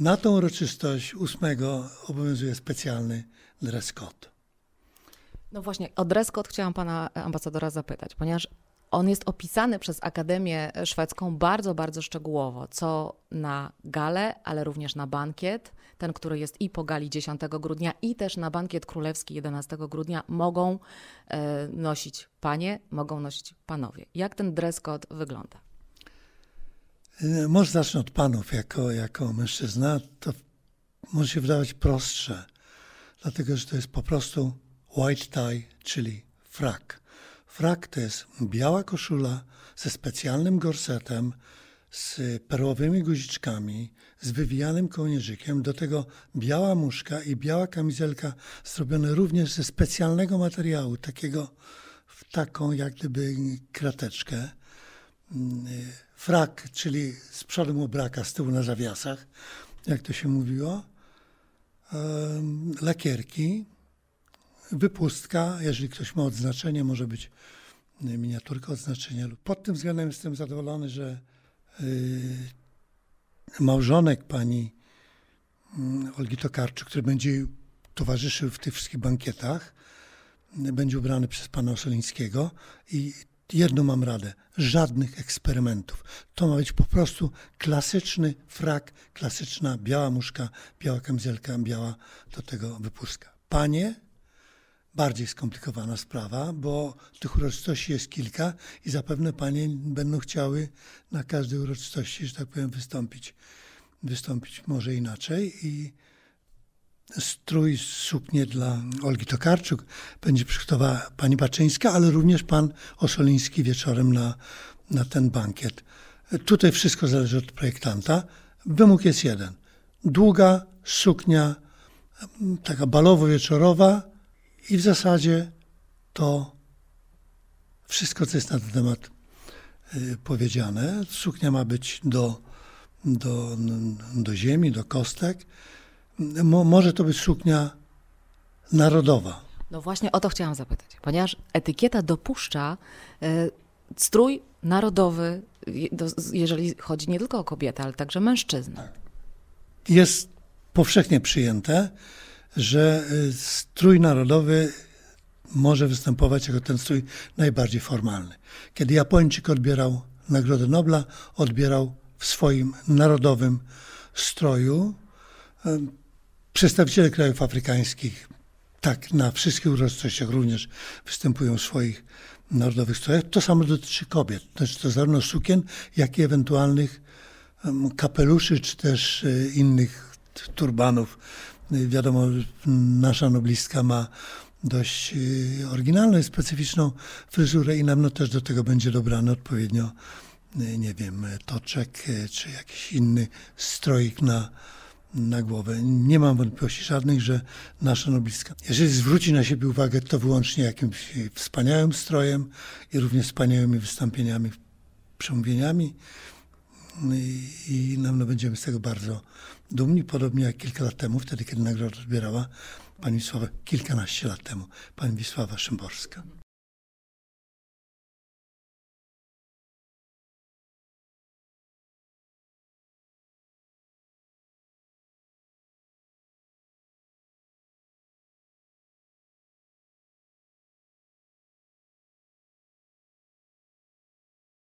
Na tą uroczystość 8 obowiązuje specjalny dress code. No właśnie, o dress code chciałam pana ambasadora zapytać, ponieważ on jest opisany przez Akademię Szwedzką bardzo, bardzo szczegółowo, co na galę, ale również na bankiet, ten, który jest i po gali 10 grudnia, i też na bankiet królewski 11 grudnia, mogą e, nosić panie, mogą nosić panowie. Jak ten dress code wygląda? E, może zacznę od panów jako, jako mężczyzna. To może się wydawać prostsze, dlatego że to jest po prostu white tie, czyli frak. Frak to jest biała koszula ze specjalnym gorsetem, z perłowymi guziczkami, z wywijanym kołnierzykiem, do tego biała muszka i biała kamizelka zrobione również ze specjalnego materiału, takiego w taką jak gdyby krateczkę mm, y, frak, czyli z przodu mu braka, z tyłu na zawiasach, jak to się mówiło, lakierki, wypustka, jeżeli ktoś ma odznaczenie, może być miniaturka odznaczenia. Pod tym względem jestem zadowolony, że y, małżonek pani mm, Olgi Tokarczyk, który będzie towarzyszył w tych wszystkich bankietach, y, będzie ubrany przez pana Osolińskiego i jedno mam radę: żadnych eksperymentów. To ma być po prostu klasyczny frak, klasyczna biała muszka, biała kamizelka, biała do tego wypustka. Panie, bardziej skomplikowana sprawa, bo tych uroczystości jest kilka i zapewne panie będą chciały na każdej uroczystości, że tak powiem, wystąpić. Wystąpić może inaczej i strój, suknię dla Olgi Tokarczuk będzie przygotowała pani Baczyńska, ale również pan Osoliński wieczorem na, na ten bankiet. Tutaj wszystko zależy od projektanta. Wymóg jest jeden. Długa suknia, taka balowo-wieczorowa i w zasadzie to wszystko, co jest na ten temat y, powiedziane. Suknia ma być do, do, do ziemi, do kostek. Mo, może to być suknia narodowa. No właśnie o to chciałam zapytać, ponieważ etykieta dopuszcza y, strój narodowy, do, jeżeli chodzi nie tylko o kobietę, ale także mężczyznę. Tak. Jest powszechnie przyjęte, że e, strój narodowy może występować jako ten strój najbardziej formalny. Kiedy Japończyk odbierał Nagrodę Nobla, odbierał w swoim narodowym stroju. E, Przedstawiciele krajów afrykańskich, tak, na wszystkich uroczystościach również występują w swoich narodowych strojach. To samo dotyczy kobiet, znaczy to zarówno sukien, jak i ewentualnych kapeluszy, czy też e, innych turbanów. Wiadomo, nasza noblistka ma dość e, oryginalną i specyficzną fryzurę i nam no też do tego będzie dobrany odpowiednio, e, nie wiem, toczek, czy jakiś inny strojk na na głowę. Nie mam wątpliwości żadnych, że nasze nobliska, jeżeli zwróci na siebie uwagę, to wyłącznie jakimś wspaniałym strojem i również wspaniałymi wystąpieniami, przemówieniami i, i nam no, będziemy z tego bardzo dumni, podobnie jak kilka lat temu, wtedy kiedy nagrodę odbierała pani Wisława, kilkanaście lat temu, pani Wisława Szymborska.